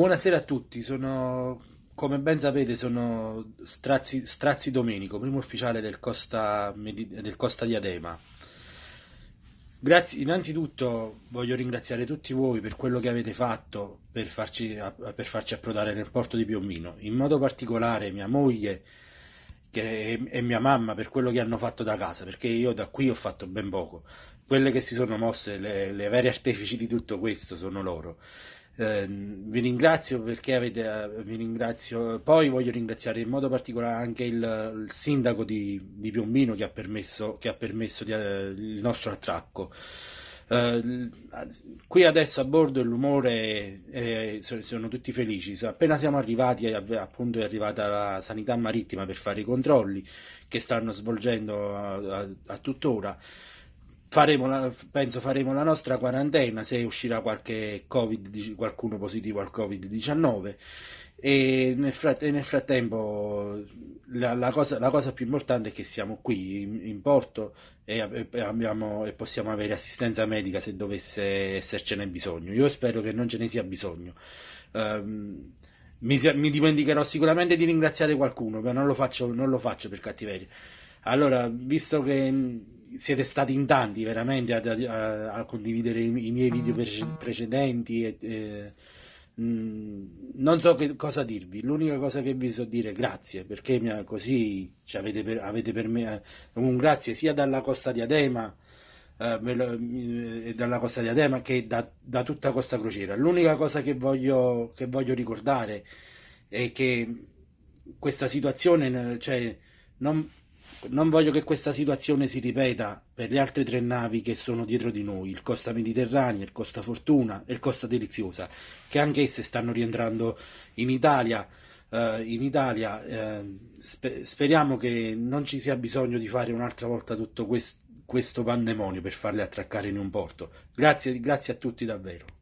Buonasera a tutti, sono, come ben sapete sono Strazzi, Strazzi Domenico, primo ufficiale del Costa, del Costa Diadema. Grazie, innanzitutto voglio ringraziare tutti voi per quello che avete fatto per farci, per farci approdare nel porto di Piombino, in modo particolare mia moglie che, e mia mamma per quello che hanno fatto da casa, perché io da qui ho fatto ben poco. Quelle che si sono mosse, le, le vere artefici di tutto questo, sono loro. Eh, vi ringrazio perché avete, eh, vi ringrazio, poi voglio ringraziare in modo particolare anche il, il sindaco di, di, Piombino che ha permesso, che ha permesso di, eh, il nostro attracco. Uh, qui adesso a bordo l'umore eh, sono tutti felici. Appena siamo arrivati, appunto è arrivata la sanità marittima per fare i controlli che stanno svolgendo a, a, a tuttora faremo la, penso faremo la nostra quarantena se uscirà qualche COVID, qualcuno positivo al Covid-19 e nel, frate, nel frattempo la, la, cosa, la, cosa, più importante è che siamo qui in, in porto e, abbiamo, e, possiamo avere assistenza medica se dovesse essercene bisogno. Io spero che non ce ne sia bisogno. Um, mi, mi, dimenticherò sicuramente di ringraziare qualcuno, ma non lo faccio, non lo faccio per cattiveria. Allora, visto che siete stati in tanti veramente a, a, a condividere i, i, miei video mm. precedenti. E, e, mm, non so che, cosa dirvi, l'unica cosa che vi so dire è grazie perché mi ha, così avete per, avete, per, me eh, un grazie sia dalla Costa di Adema eh, eh, dalla Costa di Adema che da, da, tutta Costa Crociera. L'unica cosa che voglio, che voglio ricordare è che questa situazione cioè, non, non voglio che questa situazione si ripeta per le altre tre navi che sono dietro di noi, il Costa Mediterranea, il Costa Fortuna e il Costa Deliziosa, che anche esse stanno rientrando in Italia. Uh, in Italia uh, eh, sper- speriamo che non ci sia bisogno di fare un'altra volta tutto quest- questo pandemonio per farle attraccare in un porto. Grazie, grazie a tutti davvero.